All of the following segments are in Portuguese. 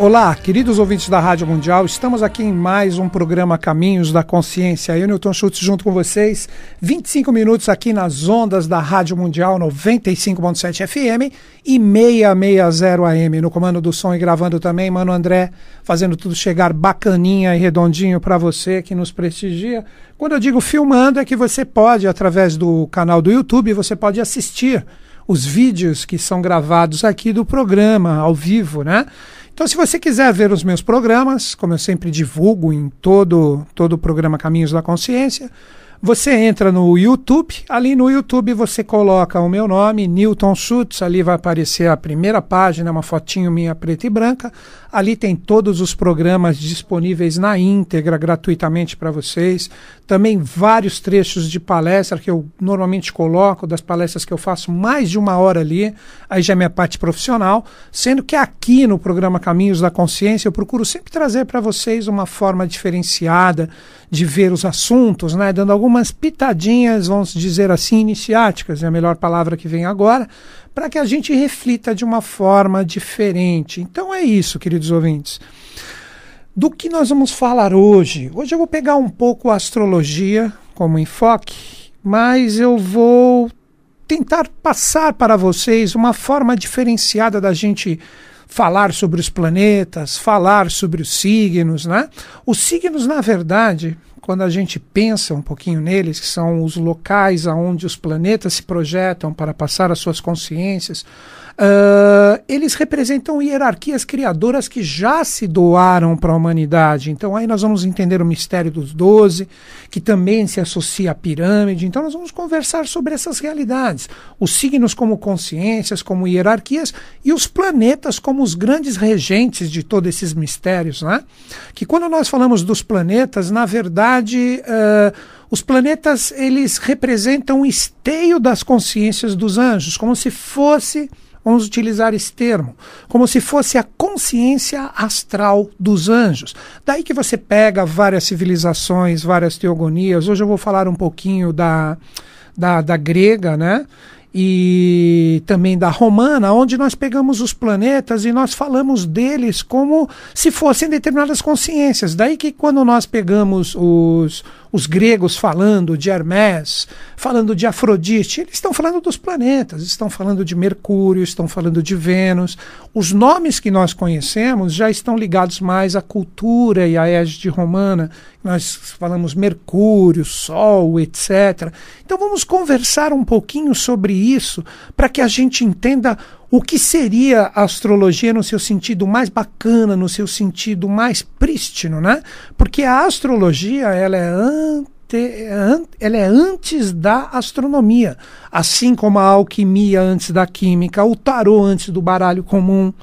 Olá, queridos ouvintes da Rádio Mundial, estamos aqui em mais um programa Caminhos da Consciência. Eu, Newton Schultz, junto com vocês, 25 minutos aqui nas ondas da Rádio Mundial 95.7 FM e 660 AM. No comando do som e gravando também, Mano André, fazendo tudo chegar bacaninha e redondinho para você que nos prestigia. Quando eu digo filmando, é que você pode, através do canal do YouTube, você pode assistir os vídeos que são gravados aqui do programa, ao vivo, né? Então, se você quiser ver os meus programas, como eu sempre divulgo em todo, todo o programa Caminhos da Consciência, você entra no YouTube, ali no YouTube você coloca o meu nome, Newton Schutz, ali vai aparecer a primeira página, uma fotinho minha preta e branca. Ali tem todos os programas disponíveis na íntegra, gratuitamente para vocês. Também vários trechos de palestra que eu normalmente coloco, das palestras que eu faço, mais de uma hora ali. Aí já é minha parte profissional. Sendo que aqui no programa Caminhos da Consciência eu procuro sempre trazer para vocês uma forma diferenciada de ver os assuntos, né? Dando algum algumas pitadinhas, vamos dizer assim, iniciáticas, é a melhor palavra que vem agora, para que a gente reflita de uma forma diferente. Então é isso, queridos ouvintes. Do que nós vamos falar hoje? Hoje eu vou pegar um pouco a astrologia como enfoque, mas eu vou tentar passar para vocês uma forma diferenciada da gente falar sobre os planetas, falar sobre os signos, né? Os signos, na verdade, quando a gente pensa um pouquinho neles, que são os locais aonde os planetas se projetam para passar as suas consciências, ah, eles representam hierarquias criadoras que já se doaram para a humanidade. Então, aí nós vamos entender o mistério dos doze, que também se associa à pirâmide. Então, nós vamos conversar sobre essas realidades. Os signos como consciências, como hierarquias, e os planetas como os grandes regentes de todos esses mistérios. Né? Que quando nós falamos dos planetas, na verdade. Uh, os planetas eles representam o esteio das consciências dos anjos, como se fosse Vamos utilizar esse termo, como se fosse a consciência astral dos anjos. Daí que você pega várias civilizações, várias teogonias. Hoje eu vou falar um pouquinho da, da, da grega, né? e também da romana, onde nós pegamos os planetas e nós falamos deles como se fossem determinadas consciências. Daí que quando nós pegamos os, os gregos falando de Hermes, falando de Afrodite, eles estão falando dos planetas, estão falando de Mercúrio, estão falando de Vênus. Os nomes que nós conhecemos já estão ligados mais à cultura e à égide romana. Nós falamos Mercúrio, Sol, etc. Então vamos conversar um pouquinho sobre isso para que a gente entenda o que seria a astrologia no seu sentido mais bacana, no seu sentido mais prístino, né? Porque a astrologia, ela é ante, ela é antes da astronomia, assim como a alquimia antes da química, o tarô antes do baralho comum.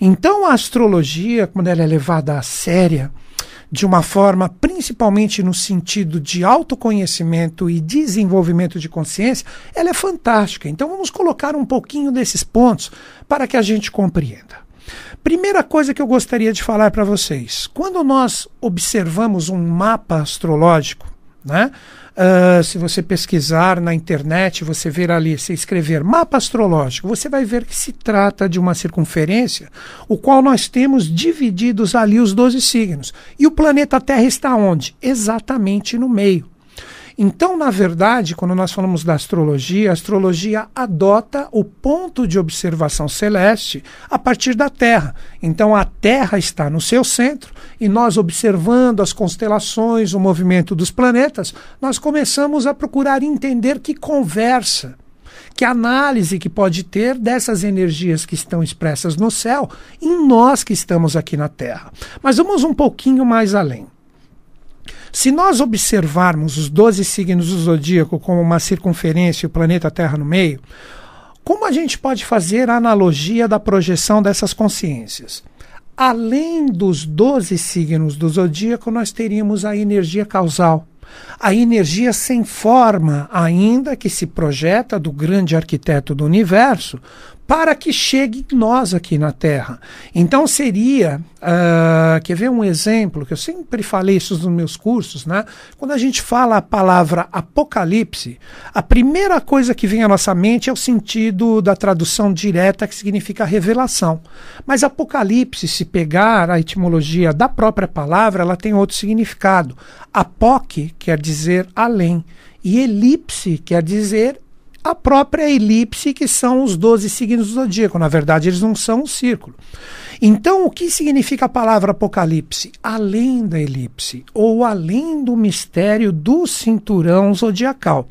Então a astrologia, quando ela é levada a séria, de uma forma, principalmente no sentido de autoconhecimento e desenvolvimento de consciência, ela é fantástica. Então vamos colocar um pouquinho desses pontos para que a gente compreenda. Primeira coisa que eu gostaria de falar para vocês: quando nós observamos um mapa astrológico, né? Uh, se você pesquisar na internet, você ver ali, se escrever mapa astrológico, você vai ver que se trata de uma circunferência, o qual nós temos divididos ali os 12 signos. E o planeta Terra está onde? Exatamente no meio. Então, na verdade, quando nós falamos da astrologia, a astrologia adota o ponto de observação celeste a partir da Terra. Então, a Terra está no seu centro e nós, observando as constelações, o movimento dos planetas, nós começamos a procurar entender que conversa que análise que pode ter dessas energias que estão expressas no céu em nós que estamos aqui na Terra. Mas vamos um pouquinho mais além. Se nós observarmos os 12 signos do zodíaco como uma circunferência e o planeta Terra no meio, como a gente pode fazer a analogia da projeção dessas consciências? Além dos 12 signos do zodíaco, nós teríamos a energia causal, a energia sem forma ainda que se projeta do grande arquiteto do universo para que chegue nós aqui na Terra. Então seria, uh, quer ver um exemplo, que eu sempre falei isso nos meus cursos, né? Quando a gente fala a palavra apocalipse, a primeira coisa que vem à nossa mente é o sentido da tradução direta que significa revelação. Mas apocalipse, se pegar a etimologia da própria palavra, ela tem outro significado. Apoque quer dizer além. E elipse quer dizer a própria elipse, que são os 12 signos do zodíaco. Na verdade, eles não são um círculo. Então, o que significa a palavra apocalipse? Além da elipse, ou além do mistério do cinturão zodiacal.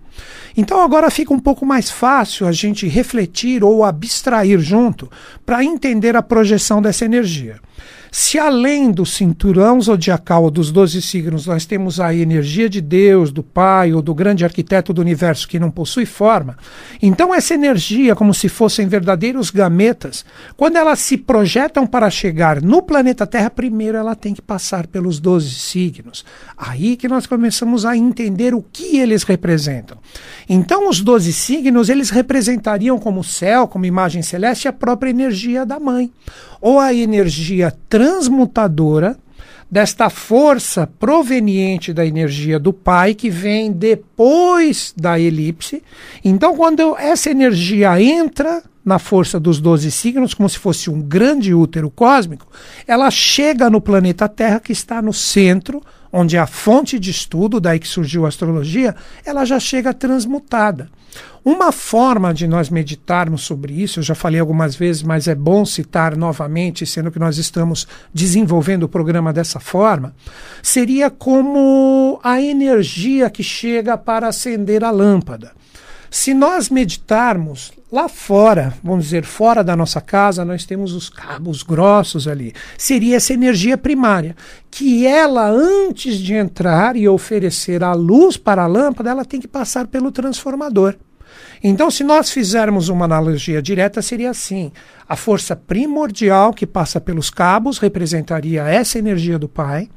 Então, agora fica um pouco mais fácil a gente refletir ou abstrair junto para entender a projeção dessa energia. Se além do cinturão zodiacal ou dos 12 signos nós temos a energia de Deus, do Pai ou do grande arquiteto do universo que não possui forma, então essa energia, como se fossem verdadeiros gametas, quando elas se projetam para chegar no planeta Terra, primeiro ela tem que passar pelos 12 signos. Aí que nós começamos a entender o que eles representam. Então os 12 signos, eles representariam como céu, como imagem celeste, a própria energia da mãe, ou a energia trans transmutadora desta força proveniente da energia do Pai que vem depois da elipse. Então, quando essa energia entra na força dos 12 signos, como se fosse um grande útero cósmico, ela chega no planeta Terra que está no centro onde a fonte de estudo, daí que surgiu a astrologia, ela já chega transmutada. Uma forma de nós meditarmos sobre isso, eu já falei algumas vezes, mas é bom citar novamente, sendo que nós estamos desenvolvendo o programa dessa forma, seria como a energia que chega para acender a lâmpada. Se nós meditarmos lá fora, vamos dizer, fora da nossa casa, nós temos os cabos grossos ali. Seria essa energia primária, que ela, antes de entrar e oferecer a luz para a lâmpada, ela tem que passar pelo transformador. Então, se nós fizermos uma analogia direta, seria assim: a força primordial que passa pelos cabos representaria essa energia do Pai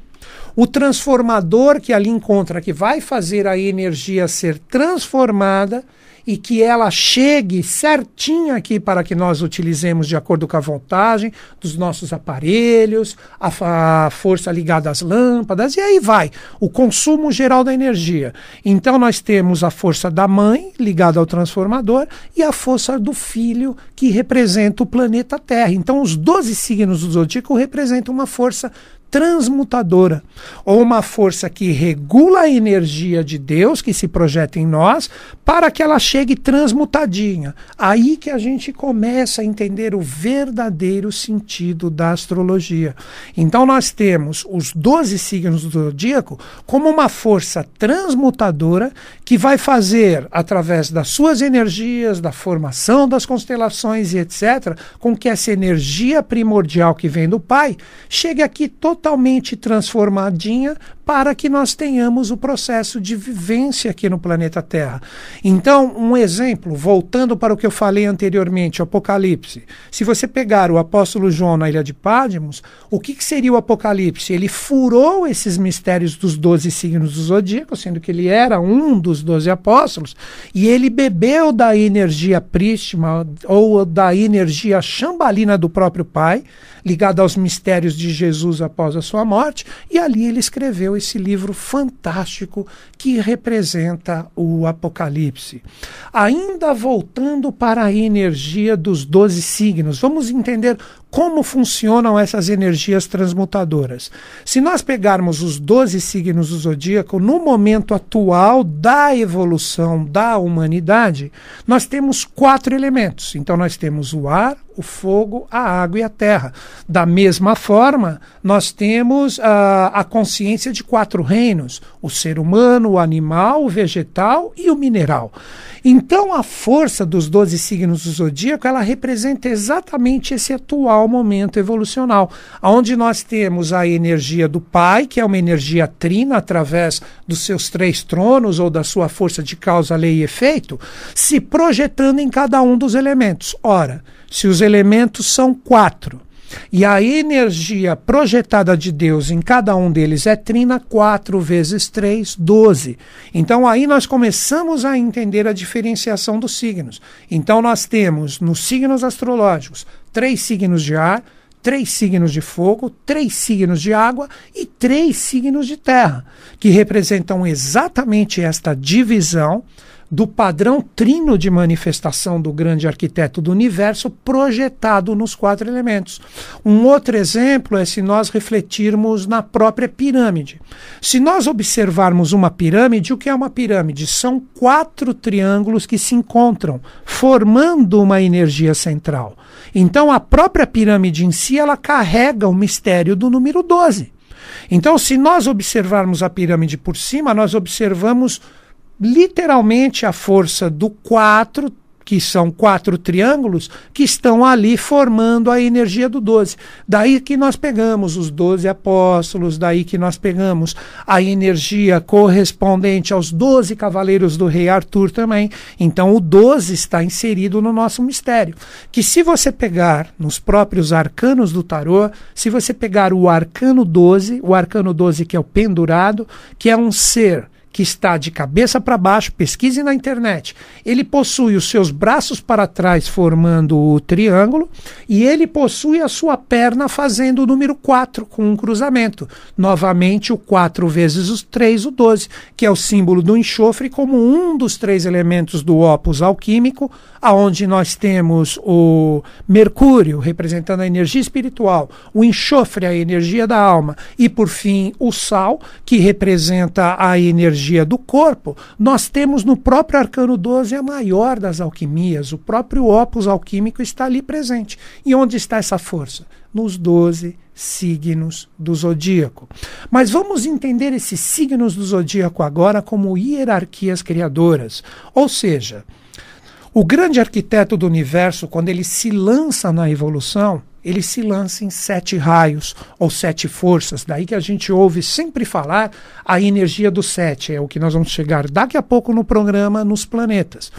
o transformador que ali encontra, que vai fazer a energia ser transformada e que ela chegue certinha aqui para que nós utilizemos de acordo com a voltagem dos nossos aparelhos, a, a, força ligada às lâmpadas, e aí vai, o consumo geral da energia. Então nós temos a força da mãe ligada ao transformador e a força do filho que representa o planeta Terra. Então os 12 signos do zodíaco representam uma força transmutadora, ou uma força que regula a energia de Deus que se projeta em nós, para que ela chegue transmutadinha. Aí que a gente começa a entender o verdadeiro sentido da astrologia. Então nós temos os 12 signos do zodíaco como uma força transmutadora que vai fazer através das suas energias, da formação das constelações e etc, com que essa energia primordial que vem do pai chegue aqui totalmente totalmente transformadinha para que nós tenhamos o processo de vivência aqui no planeta Terra. Então, um exemplo, voltando para o que eu falei anteriormente, o Apocalipse. Se você pegar o apóstolo João na ilha de Pádmos, o que, que seria o Apocalipse? Ele furou esses mistérios dos doze signos do zodíaco, sendo que ele era um dos doze apóstolos, e ele bebeu da energia prístima ou da energia chambalina do próprio Pai, ligada aos mistérios de Jesus após após a sua morte, e ali ele escreveu esse livro fantástico que representa o Apocalipse. Ainda voltando para a energia dos doze signos, vamos entender como funcionam essas energias transmutadoras. Se nós pegarmos os 12 signos do zodíaco, no momento atual da evolução da humanidade, nós temos quatro elementos. Então, nós temos o ar, o fogo, a água e a terra. Da mesma forma, nós temos a, ah, a consciência de quatro reinos: o ser humano, o animal, o vegetal e o mineral. Então, a força dos 12 signos do zodíaco ela representa exatamente esse atual atual momento evolucional, onde nós temos a energia do Pai, que é uma energia trina através dos seus três tronos ou da sua força de causa, lei e efeito, se projetando em cada um dos elementos. Ora, se os elementos são quatro, e a energia projetada de Deus em cada um deles é trina, 4 vezes 3, 12. Então aí nós começamos a entender a diferenciação dos signos. Então nós temos nos signos astrológicos três signos de ar, três signos de fogo, três signos de água e três signos de terra, que representam exatamente esta divisão do padrão trino de manifestação do grande arquiteto do universo projetado nos quatro elementos. Um outro exemplo é se nós refletirmos na própria pirâmide. Se nós observarmos uma pirâmide, o que é uma pirâmide? São quatro triângulos que se encontram, formando uma energia central. Então a própria pirâmide em si, ela carrega o mistério do número 12. Então, se nós observarmos a pirâmide por cima, nós observamos literalmente a força do 4, que são quatro triângulos, que estão ali formando a energia do 12. Daí que nós pegamos os 12 apóstolos, daí que nós pegamos a energia correspondente aos 12 cavaleiros do rei Arthur também. Então o 12 está inserido no nosso mistério. Que se você pegar nos próprios arcanos do tarô, se você pegar o arcano 12, o arcano 12 que é o pendurado, que é um ser que está de cabeça para baixo, pesquise na internet. Ele possui os seus braços para trás formando o triângulo e ele possui a sua perna fazendo o número 4 com um cruzamento. Novamente, o 4 vezes os 3, o 12, que é o símbolo do enxofre como um dos três elementos do opus alquímico, aonde nós temos o mercúrio representando a energia espiritual, o enxofre, a energia da alma, e por fim o sal, que representa a energia energia do corpo, nós temos no próprio Arcano 12 a maior das alquimias, o próprio opus alquímico está ali presente. E onde está essa força? Nos 12 signos do zodíaco. Mas vamos entender esses signos do zodíaco agora como hierarquias criadoras, ou seja, o grande arquiteto do universo, quando ele se lança na evolução, ele se lança em sete raios ou sete forças. Daí que a gente ouve sempre falar a energia do sete, é o que nós vamos chegar daqui a pouco no programa nos planetas.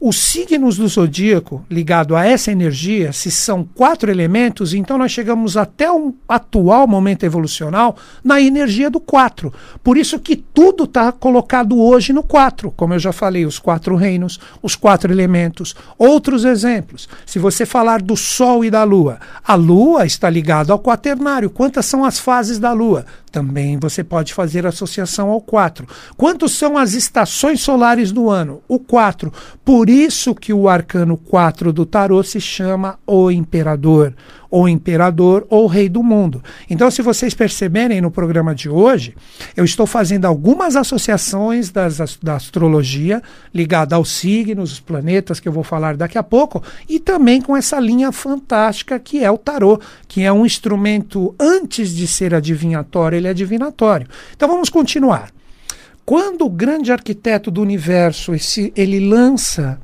Os signos do zodíaco, ligado a essa energia, se são quatro elementos, então nós chegamos até o atual momento evolucional na energia do quatro. Por isso que tudo está colocado hoje no quatro, como eu já falei, os quatro reinos, os quatro elementos. Outros exemplos, se você falar do Sol e da Lua, a Lua está ligada ao quaternário. Quantas são as fases da Lua? Também você pode fazer associação ao 4. Quantos são as estações solares do ano? O 4. Por isso que o arcano 4 do tarô se chama o imperador, ou imperador ou rei do mundo. Então, se vocês perceberem no programa de hoje, eu estou fazendo algumas associações das, da astrologia ligada aos signos, os planetas que eu vou falar daqui a pouco, e também com essa linha fantástica que é o tarô, que é um instrumento antes de ser adivinhatório ele é divinatório. Então vamos continuar. Quando o grande arquiteto do universo esse, ele lança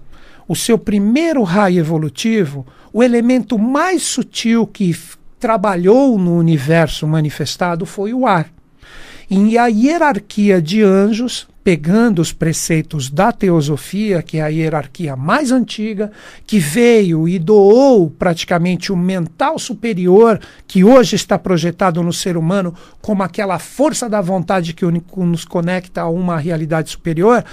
o seu primeiro raio evolutivo, o elemento mais sutil que trabalhou no universo manifestado foi o ar. E a hierarquia de anjos pegando os preceitos da teosofia, que é a hierarquia mais antiga, que veio e doou praticamente o mental superior que hoje está projetado no ser humano como aquela força da vontade que nos conecta a uma realidade superior,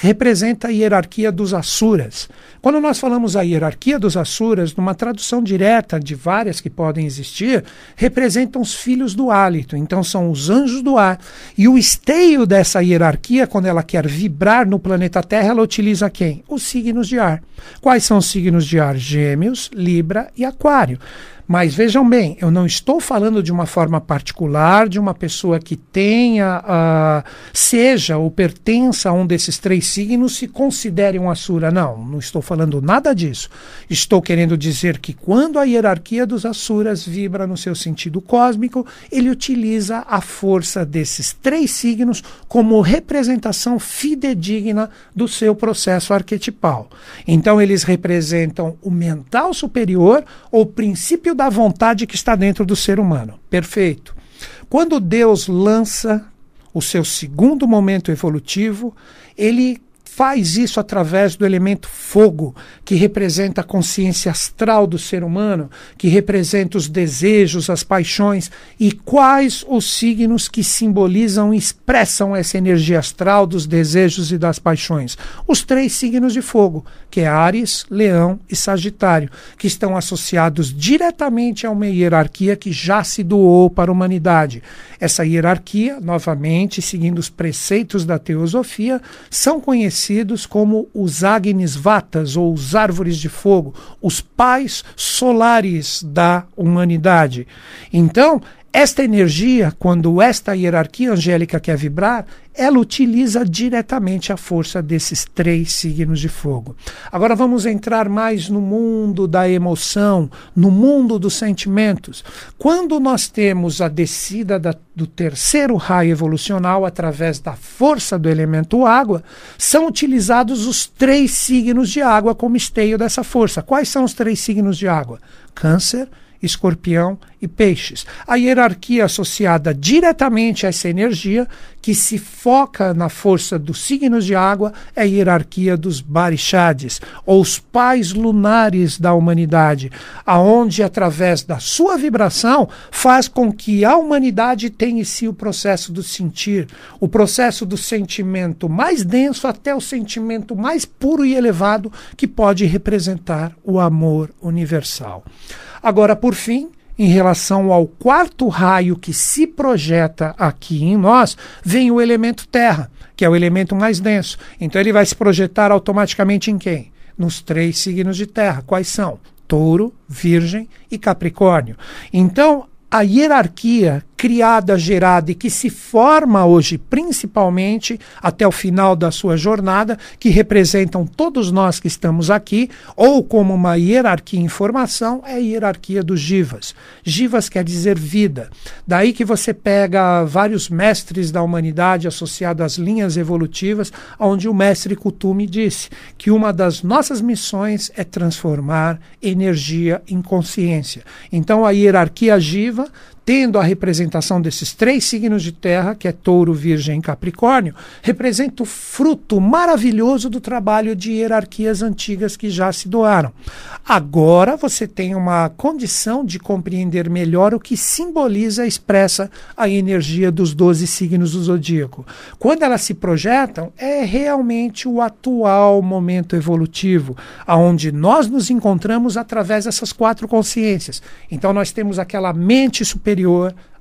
representa a hierarquia dos Assuras. Quando nós falamos a hierarquia dos Assuras, numa tradução direta de várias que podem existir, representam os filhos do hálito, então são os anjos do ar. E o esteio dessa hierarquia psiquia, quando ela quer vibrar no planeta Terra, ela utiliza quem? Os signos de ar. Quais são os signos de ar? Gêmeos, Libra e Aquário. Mas vejam bem, eu não estou falando de uma forma particular, de uma pessoa que tenha, uh, seja ou pertença a um desses três signos, se considere um Assura. Não, não estou falando nada disso. Estou querendo dizer que quando a hierarquia dos Asuras vibra no seu sentido cósmico, ele utiliza a força desses três signos como representação fidedigna do seu processo arquetipal. Então, eles representam o mental superior, ou princípio da vontade que está dentro do ser humano. Perfeito. Quando Deus lança o seu segundo momento evolutivo, ele faz isso através do elemento fogo, que representa a consciência astral do ser humano, que representa os desejos, as paixões, e quais os signos que simbolizam e expressam essa energia astral dos desejos e das paixões? Os três signos de fogo, que é Ares, Leão e Sagitário, que estão associados diretamente a uma hierarquia que já se doou para a humanidade. Essa hierarquia, novamente, seguindo os preceitos da teosofia, são conhecidos conhecidos como os Agnis Vatas, ou os Árvores de Fogo, os pais solares da humanidade. Então, esta energia, quando esta hierarquia angélica quer vibrar, ela utiliza diretamente a força desses três signos de fogo. Agora vamos entrar mais no mundo da emoção, no mundo dos sentimentos. Quando nós temos a descida da, do terceiro raio evolucional através da força do elemento água, são utilizados os três signos de água como esteio dessa força. Quais são os três signos de água? Câncer, escorpião e peixes. A hierarquia associada diretamente a essa energia, que se foca na força dos signos de água, é a hierarquia dos barixades, ou os pais lunares da humanidade, aonde através da sua vibração faz com que a humanidade tenha em si o processo do sentir, o processo do sentimento mais denso até o sentimento mais puro e elevado que pode representar o amor universal. Agora, por fim, em relação ao quarto raio que se projeta aqui em nós, vem o elemento terra, que é o elemento mais denso. Então ele vai se projetar automaticamente em quem? Nos três signos de terra. Quais são? Touro, Virgem e Capricórnio. Então, a hierarquia criada, gerada e que se forma hoje, principalmente até o final da sua jornada, que representam todos nós que estamos aqui, ou como uma hierarquia em formação, é a hierarquia dos jivas. Jivas quer dizer vida. Daí que você pega vários mestres da humanidade associados às linhas evolutivas, onde o mestre Kutumi disse que uma das nossas missões é transformar energia em consciência. Então a hierarquia jiva tendo a representação desses três signos de terra, que é touro, virgem e capricórnio, representa o fruto maravilhoso do trabalho de hierarquias antigas que já se doaram. Agora você tem uma condição de compreender melhor o que simboliza e expressa a energia dos 12 signos do zodíaco. Quando elas se projetam, é realmente o atual momento evolutivo, aonde nós nos encontramos através dessas quatro consciências. Então nós temos aquela mente superior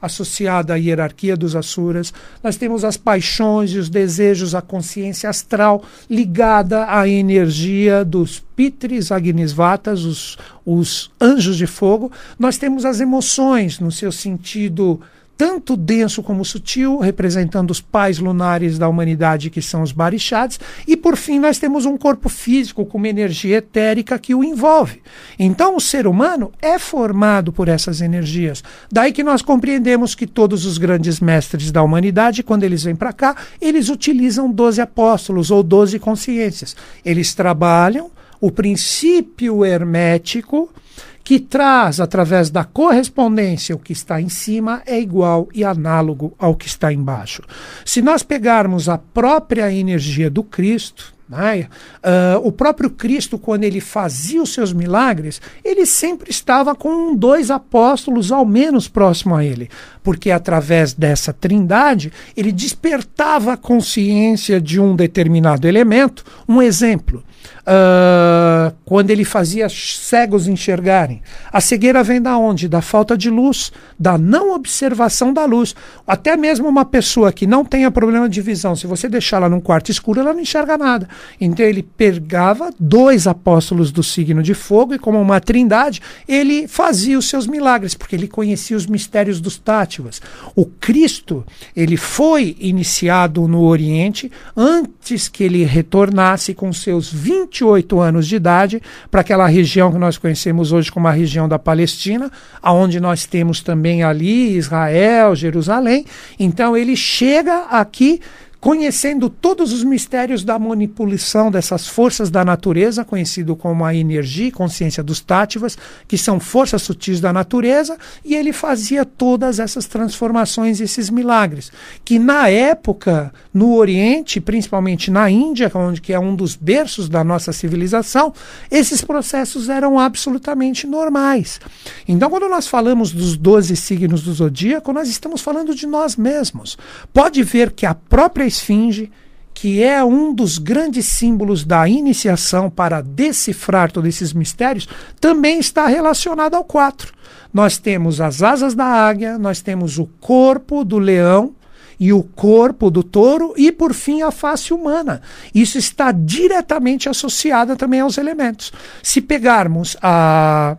associada à hierarquia dos Asuras. Nós temos as paixões e os desejos, a consciência astral ligada à energia dos pitris, Agnisvatas, os, os anjos de fogo. Nós temos as emoções no seu sentido tanto denso como sutil, representando os pais lunares da humanidade que são os barixades, e por fim nós temos um corpo físico com uma energia etérica que o envolve. Então o ser humano é formado por essas energias. Daí que nós compreendemos que todos os grandes mestres da humanidade, quando eles vêm para cá, eles utilizam 12 apóstolos ou 12 consciências. Eles trabalham o princípio hermético que traz através da correspondência o que está em cima é igual e análogo ao que está embaixo. Se nós pegarmos a própria energia do Cristo, né, uh, o próprio Cristo, quando ele fazia os seus milagres, ele sempre estava com dois apóstolos ao menos próximo a ele, porque através dessa trindade ele despertava a consciência de um determinado elemento. Um exemplo uh, quando ele fazia cegos enxergarem. A cegueira vem da onde? Da falta de luz, da não observação da luz. Até mesmo uma pessoa que não tenha problema de visão, se você deixar ela num quarto escuro, ela não enxerga nada. Então ele pegava dois apóstolos do signo de fogo e, como uma trindade, ele fazia os seus milagres, porque ele conhecia os mistérios dos tátivas. O Cristo, ele foi iniciado no Oriente antes que ele retornasse com seus 20 28 anos de idade para aquela região que nós conhecemos hoje como a região da Palestina, aonde nós temos também ali Israel, Jerusalém. Então ele chega aqui conhecendo todos os mistérios da manipulação dessas forças da natureza, conhecido como a energia, consciência dos tátivas, que são forças sutis da natureza, e ele fazia todas essas transformações, esses milagres, que na época, no Oriente, principalmente na Índia, onde que é um dos berços da nossa civilização, esses processos eram absolutamente normais. Então, quando nós falamos dos 12 signos do zodíaco, nós estamos falando de nós mesmos. Pode ver que a própria esfinge, que é um dos grandes símbolos da iniciação para decifrar todos esses mistérios, também está relacionado ao 4. Nós temos as asas da águia, nós temos o corpo do leão, e o corpo do touro e, por fim, a face humana. Isso está diretamente associada também aos elementos. Se pegarmos a,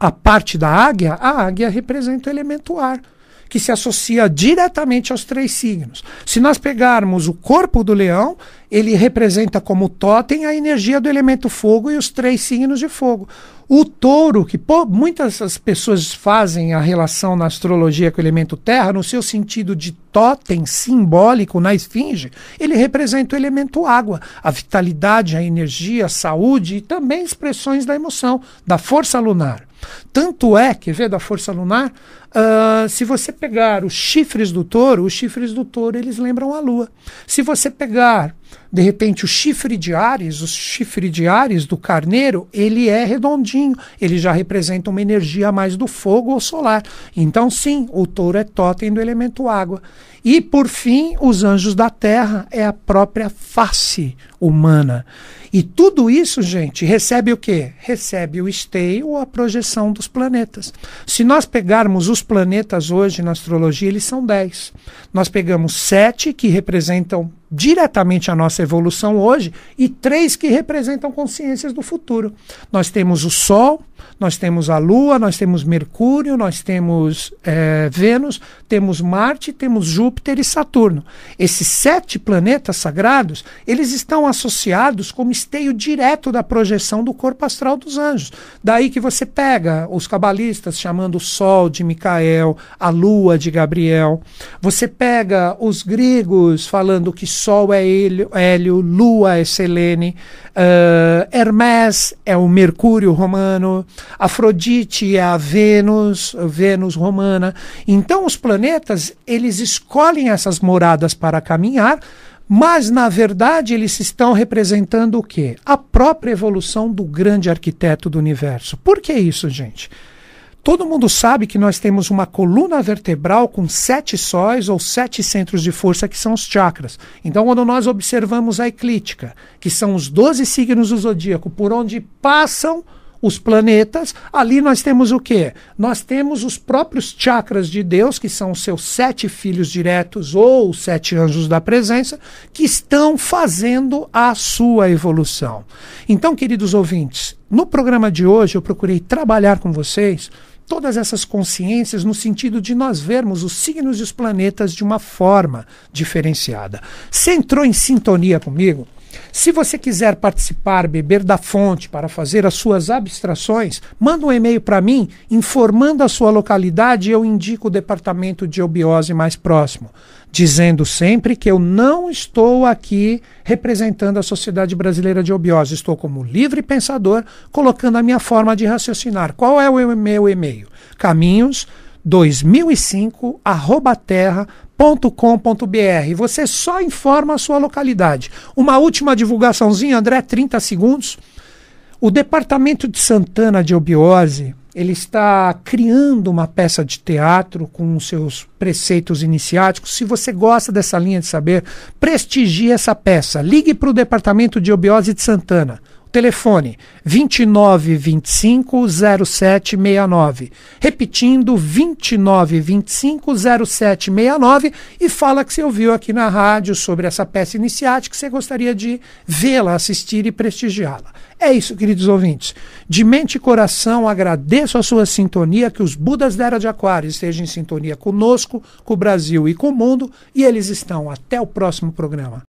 a parte da águia, a águia representa o elemento ar que se associa diretamente aos três signos. Se nós pegarmos o corpo do leão, ele representa como totem a energia do elemento fogo e os três signos de fogo. O touro, que pô, muitas pessoas fazem a relação na astrologia com o elemento terra, no seu sentido de totem simbólico na esfinge, ele representa o elemento água, a vitalidade, a energia, a saúde e também expressões da emoção, da força lunar. Tanto é, que ver, da força lunar, uh, se você pegar os chifres do touro, os chifres do touro eles lembram a lua. Se você pegar, de repente, o chifre de Ares, o chifre de Ares do carneiro, ele é redondinho, ele já representa uma energia mais do fogo ou solar. Então, sim, o touro é totem do elemento água. E, por fim, os anjos da terra é a própria face humana. E tudo isso, gente, recebe o quê? Recebe o esteio ou a projeção dos planetas. Se nós pegarmos os planetas hoje na astrologia, eles são 10. Nós pegamos sete que representam diretamente a nossa evolução hoje e três que representam consciências do futuro. Nós temos o Sol, nós temos a Lua, nós temos Mercúrio, nós temos é, Vênus, temos Marte, temos Júpiter e Saturno. Esses sete planetas sagrados, eles estão associados como esteio direto da projeção do corpo astral dos anjos. Daí que você pega os cabalistas chamando o Sol de Micael, a Lua de Gabriel. Você pega os gregos falando que Sol é Hélio, Lua é Selene, uh, ah, Hermes é o Mercúrio romano, Afrodite é a Vênus, Vênus romana. Então os planetas, eles escolhem essas moradas para caminhar, mas na verdade eles estão representando o quê? A própria evolução do grande arquiteto do universo. Por que isso, gente? Todo mundo sabe que nós temos uma coluna vertebral com sete sóis ou sete centros de força, que são os chakras. Então, quando nós observamos a eclíptica, que são os 12 signos do zodíaco, por onde passam os planetas, ali nós temos o quê? Nós temos os próprios chakras de Deus, que são os seus sete filhos diretos ou os sete anjos da presença, que estão fazendo a sua evolução. Então, queridos ouvintes, no programa de hoje eu procurei trabalhar com vocês todas essas consciências no sentido de nós vermos os signos e os planetas de uma forma diferenciada. Você entrou em sintonia comigo? Se você quiser participar, beber da fonte para fazer as suas abstrações, manda um e-mail para mim informando a sua localidade e eu indico o departamento de obiose mais próximo, dizendo sempre que eu não estou aqui representando a Sociedade Brasileira de Obiose, estou como livre pensador colocando a minha forma de raciocinar. Qual é o meu e-mail? Caminhos 2005 terra.com.br. Você só informa a sua localidade. Uma última divulgaçãozinha, André, 30 segundos. O departamento de Santana de Obiose, ele está criando uma peça de teatro com seus preceitos iniciáticos. Se você gosta dessa linha de saber, prestigie essa peça. Ligue para o departamento de Obiose de Santana telefone 2925 0769. Repetindo, 2925 0769 e fala que você ouviu aqui na rádio sobre essa peça iniciática que você gostaria de vê-la, assistir e prestigiá-la. É isso, queridos ouvintes. De mente e coração, agradeço a sua sintonia, que os Budas da Era de Aquário estejam em sintonia conosco, com o Brasil e com o mundo, e eles estão. Até o próximo programa.